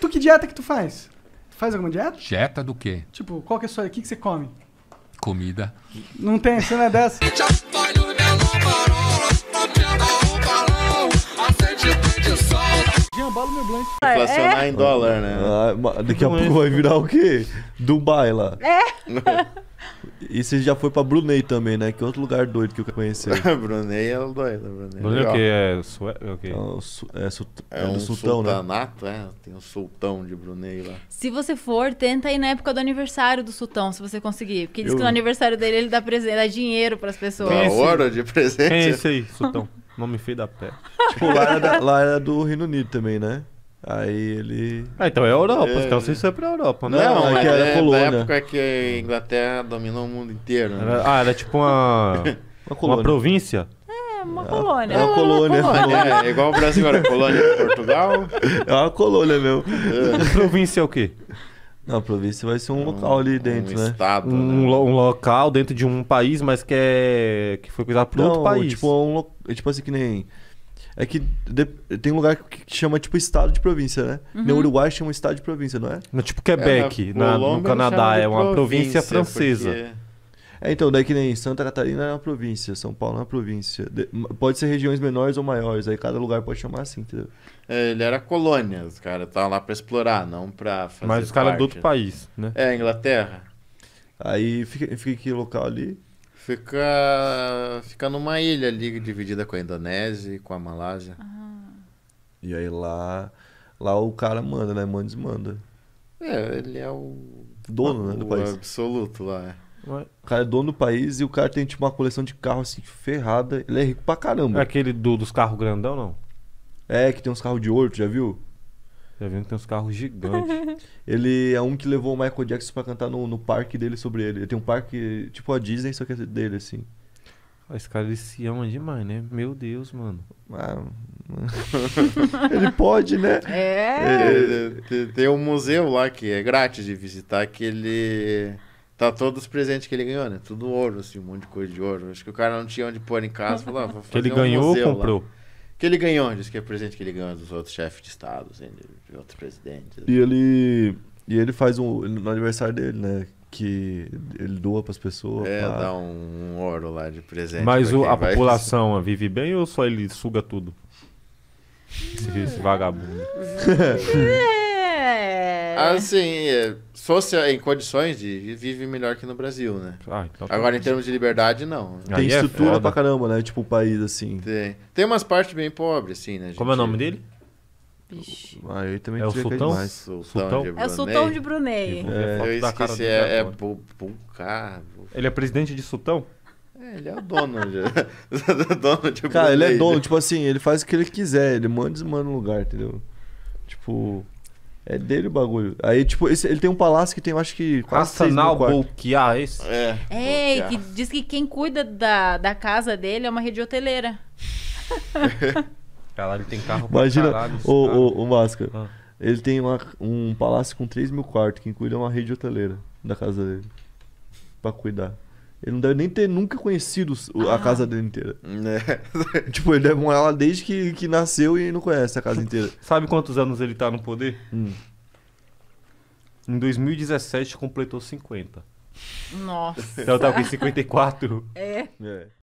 tu que dieta que tu faz? Tu faz alguma dieta? Dieta do quê? Tipo, qual que é a sua. O que, que você come? Comida. Não tem, você não é dessa. Tá Jean, meu blanche. Inflacionar é? em dólar, né? Ah, daqui a pouco vai virar o quê? Dubai lá. É? E você já foi pra Brunei também, né? Que é outro lugar doido que eu conheci. Brunei é doido. Brunei, é Brunei é o que? É, Sué... é, o quê? é, é, é, é, é um sultão, né? sultanato, né? é. Tem um sultão de Brunei lá. Se você for, tenta ir na época do aniversário do sultão, se você conseguir. Porque diz eu... que no aniversário dele ele dá, presente, dá dinheiro pras pessoas. Uma hora de presente. é isso aí, sultão? Nome feio da pé. Tipo, lá era, da, lá era do Reino Unido também, né? Aí ele. Ah, então é a Europa. É... você então calços é pra Europa, né? Não, não é, que era é, Na época que a Inglaterra dominou o mundo inteiro. Né? Era, ah, era tipo uma. uma, colônia. uma província? É, uma colônia. É uma colônia. É, é igual o Brasil agora. Colônia de Portugal. É uma colônia mesmo. É. Província é o quê? Não, província vai ser um, um local ali dentro, um né? Estado, um, estado. Né? um, local dentro de um país, mas que é. que foi cuidado por não, outro país. Tipo, um lo... tipo assim, que nem. É que de, tem um lugar que chama tipo estado de província, né? Uhum. No Uruguai chama estado de província, não é? No, tipo Quebec, é, na, na, no Canadá, é uma província, província francesa. Porque... É, então, daí que nem Santa Catarina é uma província, São Paulo é uma província. De, pode ser regiões menores ou maiores, aí cada lugar pode chamar assim, entendeu? É, ele era colônia, os caras estavam tá lá para explorar, não para fazer. Mas os caras é do outro país, né? É, Inglaterra. Aí fica, fica aquele local ali. Fica, fica numa ilha ali dividida com a Indonésia e com a Malásia. Ah. E aí lá, lá o cara manda, né? Manda e desmanda. É, ele é o dono, né, do o país. absoluto lá. É. O cara é dono do país e o cara tem tipo uma coleção de carros assim tipo, ferrada. Ele é rico pra caramba. É aquele do, dos carros grandão, não? É, que tem uns carros de ouro, tu já viu? Já tá viu que tem uns carros gigantes. ele é um que levou o Michael Jackson para cantar no, no parque dele sobre ele. Ele tem um parque tipo a Disney, só que é dele, assim. Ah, esse cara ele se ama demais, né? Meu Deus, mano. Ah, ele pode, né? É. é, é, é. Tem um museu lá que é grátis de visitar, que ele. Tá todos os presentes que ele ganhou, né? Tudo ouro, assim, um monte de coisa de ouro. Acho que o cara não tinha onde pôr em casa, falou, ah, vou fazer Que ele um ganhou ou comprou? Lá. Que ele ganhou, diz que é presente que ele ganhou dos outros chefes de Estado, assim, de outros presidentes. Assim. E ele. E ele faz um. No aniversário dele, né? Que ele doa para as pessoas. É, pra... dá um, um, ouro lá de presente. Mas o, a vai... população vive bem ou só ele suga tudo? Esse vagabundo. É, Assim, fosse em condições de vive melhor que no Brasil, né? Ah, então tá Agora, em termos de liberdade, não. Tem Aí é estrutura pra caramba, né? Tipo, o país, assim. Tem, tem umas partes bem pobres, assim, né? gente? Como é o nome dele? Vixe. Ah, eu também É o Sultão? É o Sultão de Brunei. É, eu cara esqueci, é, é agora. bu, Ele é presidente de Sultão? É, ele é o dono. de, dono de Cara, ele é dono, tipo assim, ele faz o que ele quiser, ele manda e desmanda no lugar, entendeu? Tipo, é dele o bagulho. Aí, tipo, esse, ele tem um palácio que tem, eu acho que. quase seis mil Arsenal quartos. Bolkiah, é esse? É. É, que diz que quem cuida da, da casa dele é uma rede hoteleira. Caralho, tem carro pra Imagina, caralho. o, cara. o, o Máscara. Ah. Ele tem uma- um palácio com 3 mil quartos. Quem cuida é uma rede hoteleira da casa dele. Pra cuidar. Ele não deve nem ter nunca conhecido a ah. casa dele inteira. É. tipo, ele deve morar lá desde que, que nasceu e não conhece a casa inteira. Sabe quantos anos ele tá no poder? Hum. Em 2017 completou 50. Nossa. Então tá com 54. É. É.